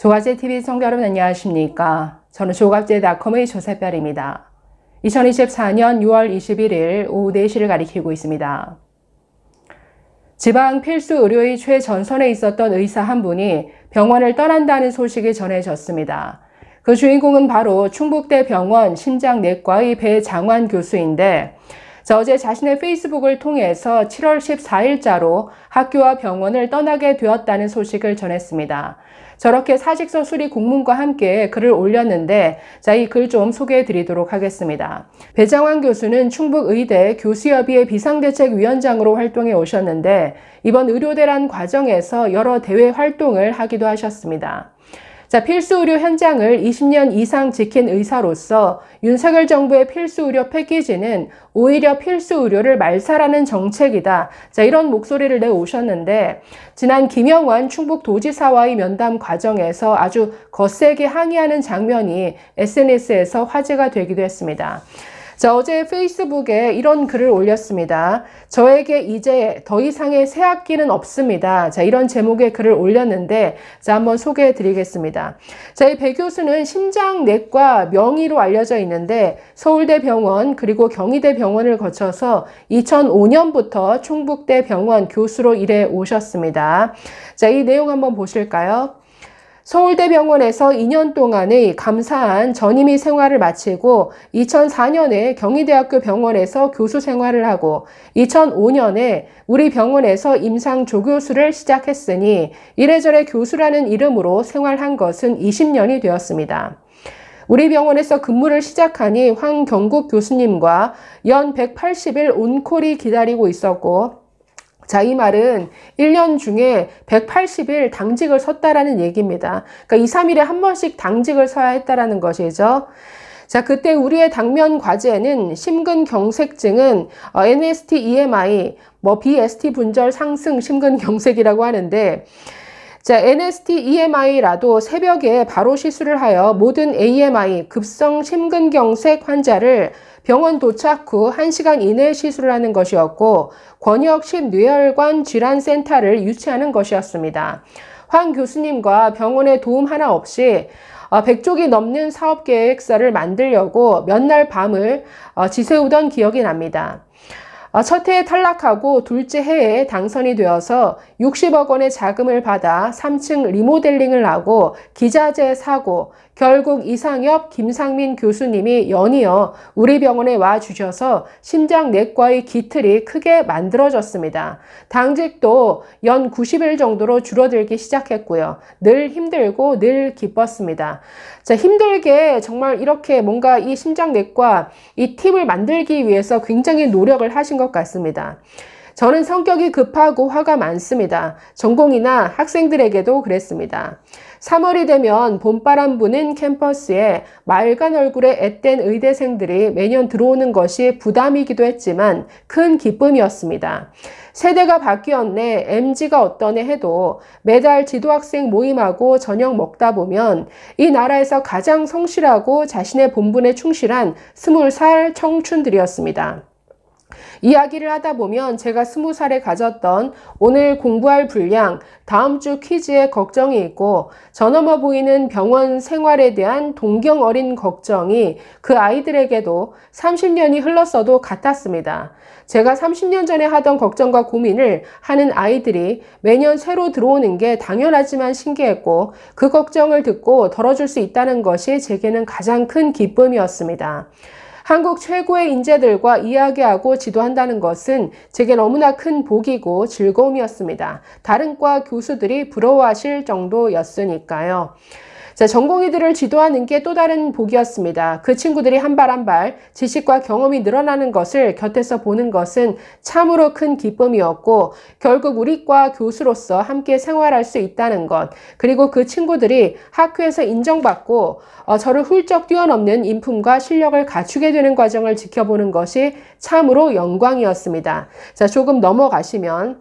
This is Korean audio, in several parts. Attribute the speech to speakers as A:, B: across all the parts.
A: 조갑제TV 성교 여러분 안녕하십니까? 저는 조갑제닷컴의 조세별입니다. 2024년 6월 21일 오후 4시를 가리키고 있습니다. 지방 필수 의료의 최전선에 있었던 의사 한 분이 병원을 떠난다는 소식이 전해졌습니다. 그 주인공은 바로 충북대 병원 심장내과의 배장환 교수인데 어제 자신의 페이스북을 통해서 7월 14일자로 학교와 병원을 떠나게 되었다는 소식을 전했습니다. 저렇게 사직서 수리 공문과 함께 글을 올렸는데 자 이 글 좀 소개해 드리도록 하겠습니다. 배장환 교수는 충북의대 교수협의회 비상대책위원장으로 활동해 오셨는데 이번 의료대란 과정에서 여러 대외 활동을 하기도 하셨습니다. 자, 필수 의료 현장을 20년 이상 지킨 의사로서 윤석열 정부의 필수 의료 패키지는 오히려 필수 의료를 말살하는 정책이다. 자, 이런 목소리를 내오셨는데 지난 김영환 충북 도지사와의 면담 과정에서 아주 거세게 항의하는 장면이 SNS에서 화제가 되기도 했습니다. 자, 어제 페이스북에 이런 글을 올렸습니다. 저에게 이제 더 이상의 새 학기는 없습니다. 자, 이런 제목의 글을 올렸는데, 자, 한번 소개해 드리겠습니다. 자, 이 배 교수는 심장내과 명의로 알려져 있는데, 서울대 병원, 그리고 경희대 병원을 거쳐서 2005년부터 충북대 병원 교수로 일해 오셨습니다. 자, 이 내용 한번 보실까요? 서울대병원에서 2년 동안의 감사한 전임의 생활을 마치고 2004년에 경희대학교 병원에서 교수 생활을 하고 2005년에 우리 병원에서 임상 조교수를 시작했으니 이래저래 교수라는 이름으로 생활한 것은 20년이 되었습니다. 우리 병원에서 근무를 시작하니 황경국 교수님과 연 180일 온콜이 기다리고 있었고 자, 이 말은 1년 중에 180일 당직을 섰다라는 얘기입니다. 그러니까 2, 3일에 한 번씩 당직을 서야 했다라는 것이죠. 자, 그때 우리의 당면 과제는 심근경색증은 어, NST, EMI, 뭐 BST 분절 상승 심근경색이라고 하는데 자, NST EMI라도 새벽에 바로 시술을 하여 모든 AMI 급성 심근경색 환자를 병원 도착 후 1시간 이내 시술을 하는 것이었고 권역심 뇌혈관 질환센터를 유치하는 것이었습니다. 황 교수님과 병원의 도움 하나 없이 100쪽이 어, 넘는 사업 계획사를 만들려고 몇 날 밤을 어, 지새우던 기억이 납니다. 아, 첫 해에 탈락하고 둘째 해에 당선이 되어서 60억 원의 자금을 받아 3층 리모델링을 하고 기자재 사고 결국 이상엽, 김상민 교수님이 연이어 우리 병원에 와 주셔서 심장내과의 기틀이 크게 만들어졌습니다. 당직도 연 90일 정도로 줄어들기 시작했고요. 늘 힘들고 늘 기뻤습니다. 자, 힘들게 정말 이렇게 뭔가 이 심장내과 이 팁을 만들기 위해서 굉장히 노력을 하신 것 같습니다. 저는 성격이 급하고 화가 많습니다. 전공이나 학생들에게도 그랬습니다. 3월이 되면 봄바람 부는 캠퍼스에 맑은 얼굴에 앳된 의대생들이 매년 들어오는 것이 부담이기도 했지만 큰 기쁨이었습니다. 세대가 바뀌었네 MG가 어떠네 해도 매달 지도학생 모임하고 저녁 먹다 보면 이 나라에서 가장 성실하고 자신의 본분에 충실한 20살 청춘들이었습니다. 이야기를 하다 보면 제가 스무 살에 가졌던 오늘 공부할 분량, 다음 주 퀴즈에 걱정이 있고 저넘어 보이는 병원 생활에 대한 동경 어린 걱정이 그 아이들에게도 30년이 흘렀어도 같았습니다. 제가 30년 전에 하던 걱정과 고민을 하는 아이들이 매년 새로 들어오는 게 당연하지만 신기했고 그 걱정을 듣고 덜어줄 수 있다는 것이 제게는 가장 큰 기쁨이었습니다. 한국 최고의 인재들과 이야기하고 지도한다는 것은 제게 너무나 큰 복이고 즐거움이었습니다. 다른 과 교수들이 부러워하실 정도였으니까요. 자, 전공의들을 지도하는 게 또 다른 복이었습니다. 그 친구들이 한 발 한 발 지식과 경험이 늘어나는 것을 곁에서 보는 것은 참으로 큰 기쁨이었고 결국 우리과 교수로서 함께 생활할 수 있다는 것 그리고 그 친구들이 학교에서 인정받고 어, 저를 훌쩍 뛰어넘는 인품과 실력을 갖추게 되는 과정을 지켜보는 것이 참으로 영광이었습니다. 자, 조금 넘어가시면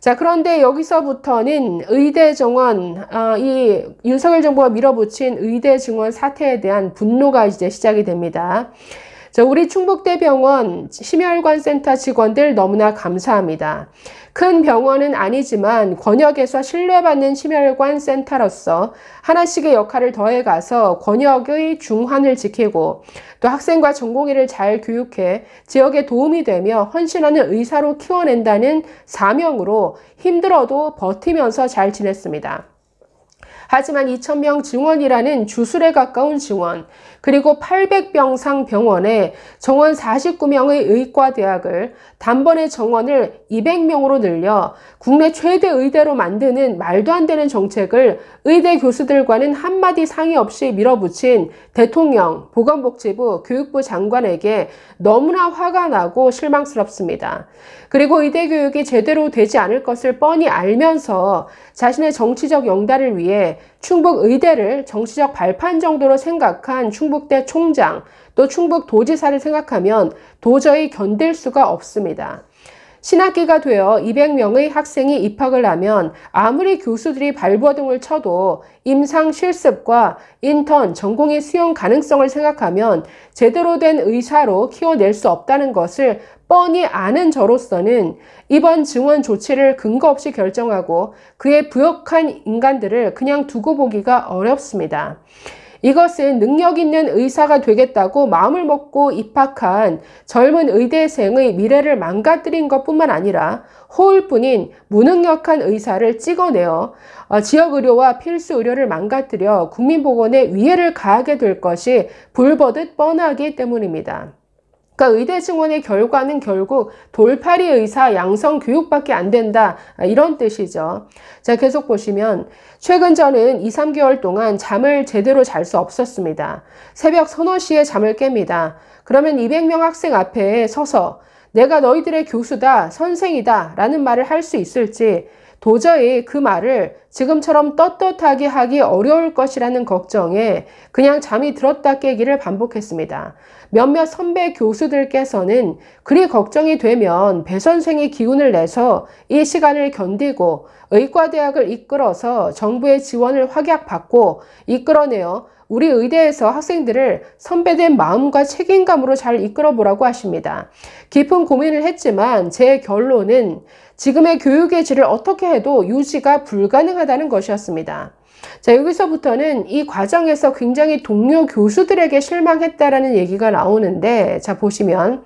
A: 자 그런데 여기서부터는 의대 정원 아, 이 윤석열 정부가 밀어붙인 의대 증원 사태에 대한 분노가 이제 시작이 됩니다. 자, 우리 충북대병원 심혈관센터 직원들 너무나 감사합니다. 큰 병원은 아니지만 권역에서 신뢰받는 심혈관 센터로서 하나씩의 역할을 더해가서 권역의 중환을 지키고 또 학생과 전공의를 잘 교육해 지역에 도움이 되며 헌신하는 의사로 키워낸다는 사명으로 힘들어도 버티면서 잘 지냈습니다. 하지만 2,000명 증원이라는 주술에 가까운 증원, 그리고 800병상 병원에 정원 49명의 의과대학을 단번에 정원을 200명으로 늘려 국내 최대 의대로 만드는 말도 안 되는 정책을 의대 교수들과는 한마디 상의 없이 밀어붙인 대통령, 보건복지부, 교육부 장관에게 너무나 화가 나고 실망스럽습니다. 그리고 의대 교육이 제대로 되지 않을 것을 뻔히 알면서 자신의 정치적 영달을 위해 충북 의대를 정치적 발판 정도로 생각한 충북대 총장 또 충북 도지사를 생각하면 도저히 견딜 수가 없습니다. 신학기가 되어 200명의 학생이 입학을 하면 아무리 교수들이 발버둥을 쳐도 임상 실습과 인턴 전공의 수용 가능성을 생각하면 제대로 된 의사로 키워낼 수 없다는 것을 뻔히 아는 저로서는 이번 증원 조치를 근거 없이 결정하고 그에 부역한 인간들을 그냥 두고 보기가 어렵습니다. 이것은 능력 있는 의사가 되겠다고 마음을 먹고 입학한 젊은 의대생의 미래를 망가뜨린 것뿐만 아니라 호울뿐인 무능력한 의사를 찍어내어 어, 지역의료와 필수의료를 망가뜨려 국민보건에 위해를 가하게 될 것이 불버듯 뻔하기 때문입니다. 그러니까 의대 증원의 결과는 결국 돌팔이 의사 양성 교육밖에 안 된다. 아, 이런 뜻이죠. 자, 계속 보시면 최근 저는 2, 3개월 동안 잠을 제대로 잘 수 없었습니다. 새벽 서너 시에 잠을 깹니다. 그러면 200명 학생 앞에 서서 내가 너희들의 교수다, 선생이다 라는 말을 할 수 있을지 도저히 그 말을 지금처럼 떳떳하게 하기 어려울 것이라는 걱정에 그냥 잠이 들었다 깨기를 반복했습니다. 몇몇 선배 교수들께서는 그리 걱정이 되면 배 선생이 기운을 내서 이 시간을 견디고 의과대학을 이끌어서 정부의 지원을 확약받고 이끌어내어 우리 의대에서 학생들을 선배된 마음과 책임감으로 잘 이끌어 보라고 하십니다. 깊은 고민을 했지만 제 결론은 지금의 교육의 질을 어떻게 해도 유지가 불가능하다는 것이었습니다. 자, 여기서부터는 이 과정에서 굉장히 동료 교수들에게 실망했다라는 얘기가 나오는데, 자, 보시면.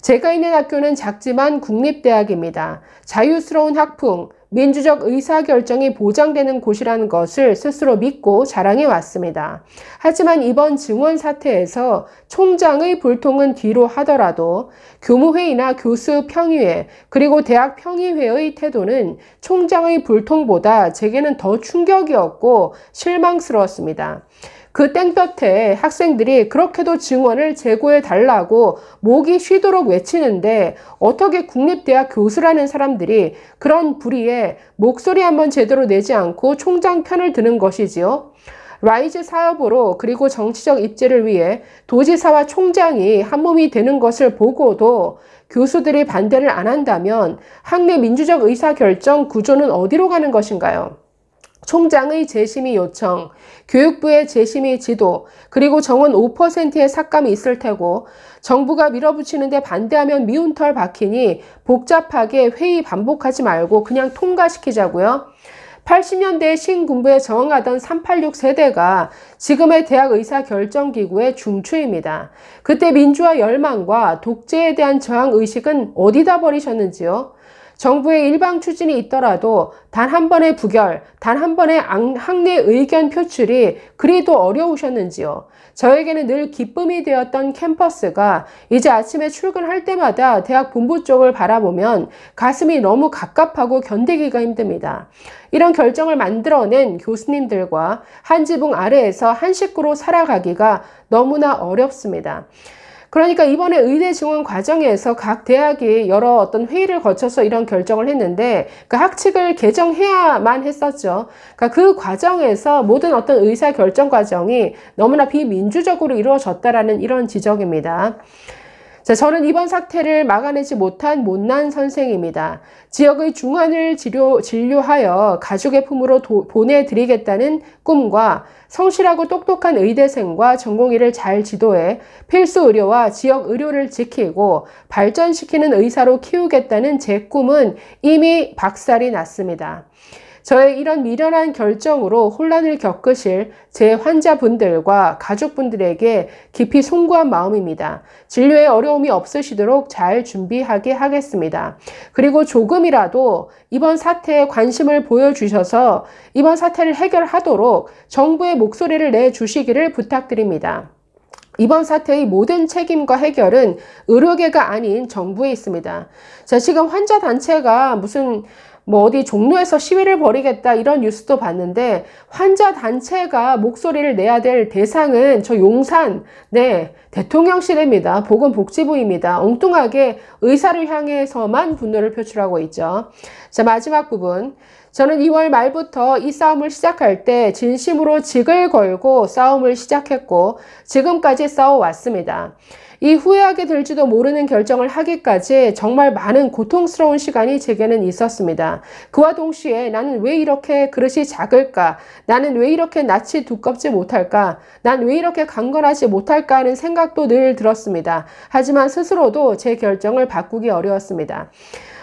A: 제가 있는 학교는 작지만 국립대학입니다. 자유스러운 학풍, 민주적 의사결정이 보장되는 곳이라는 것을 스스로 믿고 자랑해 왔습니다. 하지만 이번 증언 사태에서 총장의 불통은 뒤로 하더라도 교무회의나 교수 평의회 그리고 대학 평의회의 태도는 총장의 불통보다 제게는 더 충격이었고 실망스러웠습니다. 그 땡볕에 학생들이 그렇게도 증언을 제고해 달라고 목이 쉬도록 외치는데 어떻게 국립대학 교수라는 사람들이 그런 불의에 목소리 한번 제대로 내지 않고 총장 편을 드는 것이지요. 라이즈 사업으로 그리고 정치적 입지를 위해 도지사와 총장이 한몸이 되는 것을 보고도 교수들이 반대를 안 한다면 학내 민주적 의사결정 구조는 어디로 가는 것인가요? 총장의 재심의 요청, 교육부의 재심의 지도, 그리고 정원 5%의 삭감이 있을 테고 정부가 밀어붙이는데 반대하면 미운 털 박히니 복잡하게 회의 반복하지 말고 그냥 통과시키자고요. 80년대 신군부에 저항하던 386 세대가 지금의 대학 의사 결정 기구의 중추입니다. 그때 민주화 열망과 독재에 대한 저항 의식은 어디다 버리셨는지요? 정부의 일방 추진이 있더라도 단 한 번의 부결, 단 한 번의 학내 의견 표출이 그리도 어려우셨는지요. 저에게는 늘 기쁨이 되었던 캠퍼스가 이제 아침에 출근할 때마다 대학 본부 쪽을 바라보면 가슴이 너무 갑갑하고 견디기가 힘듭니다. 이런 결정을 만들어낸 교수님들과 한 지붕 아래에서 한 식구로 살아가기가 너무나 어렵습니다. 그러니까 이번에 의대 증원 과정에서 각 대학이 여러 어떤 회의를 거쳐서 이런 결정을 했는데 그 학칙을 개정해야만 했었죠. 그러니까 그 과정에서 모든 어떤 의사 결정 과정이 너무나 비민주적으로 이루어졌다라는 이런 지적입니다. 자, 저는 이번 사태를 막아내지 못한 못난 선생입니다. 지역의 중환을 진료 진료하여 가족의 품으로 도, 보내드리겠다는 꿈과 성실하고 똑똑한 의대생과 전공의를 잘 지도해 필수 의료와 지역 의료를 지키고 발전시키는 의사로 키우겠다는 제 꿈은 이미 박살이 났습니다. 저의 이런 미련한 결정으로 혼란을 겪으실 제 환자분들과 가족분들에게 깊이 송구한 마음입니다. 진료에 어려움이 없으시도록 잘 준비하게 하겠습니다. 그리고 조금이라도 이번 사태에 관심을 보여주셔서 이번 사태를 해결하도록 정부의 목소리를 내주시기를 부탁드립니다. 이번 사태의 모든 책임과 해결은 의료계가 아닌 정부에 있습니다. 자, 지금 환자 단체가 무슨 뭐 어디 종로에서 시위를 벌이겠다 이런 뉴스도 봤는데 환자 단체가 목소리를 내야 될 대상은 저 용산 네 대통령실입니다. 보건복지부입니다. 엉뚱하게 의사를 향해서만 분노를 표출하고 있죠. 자 마지막 부분 저는 2월 말부터 이 싸움을 시작할 때 진심으로 직을 걸고 싸움을 시작했고 지금까지 싸워왔습니다. 이 후회하게 될지도 모르는 결정을 하기까지 정말 많은 고통스러운 시간이 제게는 있었습니다. 그와 동시에 나는 왜 이렇게 그릇이 작을까? 나는 왜 이렇게 낯이 두껍지 못할까? 난 왜 이렇게 강건하지 못할까 하는 생각도 늘 들었습니다. 하지만 스스로도 제 결정을 바꾸기 어려웠습니다.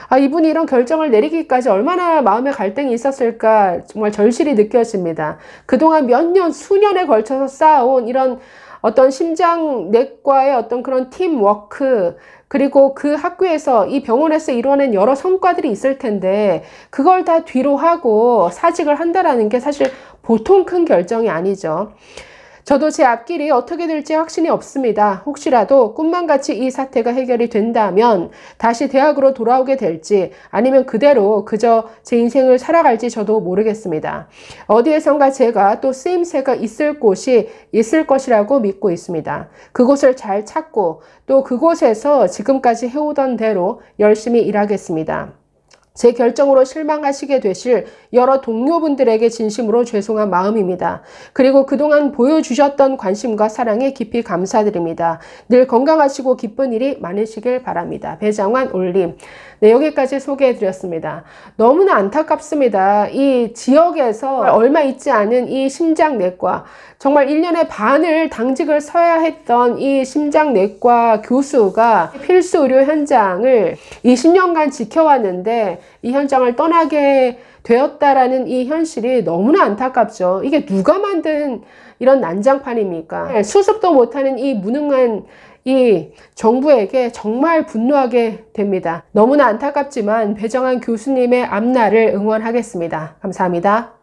A: 아, 이분이 이런 결정을 내리기까지 얼마나 마음의 갈등이 있었을까 정말 절실히 느껴집니다. 그동안 몇 년, 수년에 걸쳐서 쌓아온 이런 어떤 심장내과의 어떤 그런 팀워크 그리고 그 학교에서 이 병원에서 이뤄낸 여러 성과들이 있을 텐데 그걸 다 뒤로 하고 사직을 한다라는 게 사실 보통 큰 결정이 아니죠. 저도 제 앞길이 어떻게 될지 확신이 없습니다. 혹시라도 꿈만 같이 이 사태가 해결이 된다면 다시 대학으로 돌아오게 될지 아니면 그대로 그저 제 인생을 살아갈지 저도 모르겠습니다. 어디에선가 제가 또 쓰임새가 있을 곳이 있을 것이라고 믿고 있습니다. 그곳을 잘 찾고 또 그곳에서 지금까지 해오던 대로 열심히 일하겠습니다. 제 결정으로 실망하시게 되실 여러 동료분들에게 진심으로 죄송한 마음입니다. 그리고 그동안 보여주셨던 관심과 사랑에 깊이 감사드립니다. 늘 건강하시고 기쁜 일이 많으시길 바랍니다. 배장환 올림. 네, 여기까지 소개해드렸습니다. 너무나 안타깝습니다. 이 지역에서 네. 얼마 있지 않은 이 심장내과, 정말 1년의 반을 당직을 서야 했던 이 심장내과 교수가 필수 의료 현장을 20년간 지켜왔는데 이 현장을 떠나게 되었다라는 이 현실이 너무나 안타깝죠. 이게 누가 만든 이런 난장판입니까? 네, 수습도 못하는 이 무능한 이 정부에게 정말 분노하게 됩니다. 너무나 안타깝지만 배정한 교수님의 앞날을 응원하겠습니다. 감사합니다.